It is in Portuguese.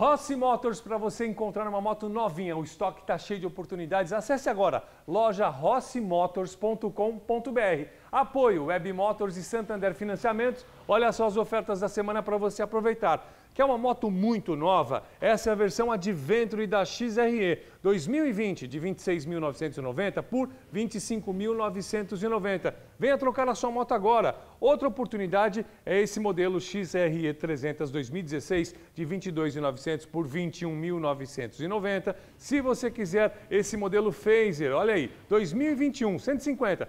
Rossi Motors para você encontrar uma moto novinha. O estoque está cheio de oportunidades. Acesse agora loja rossimotors.com.br. Apoio Web Motors e Santander Financiamentos. Olha só as ofertas da semana para você aproveitar. Quer uma moto muito nova? Essa é a versão Adventure da XRE 2020 de 26.990 por 25.990. Venha trocar a sua moto agora. Outra oportunidade é esse modelo XRE 300 2016 de 22.900 por 21.990. Se você quiser esse modelo Phaser, olha aí, 2021, 150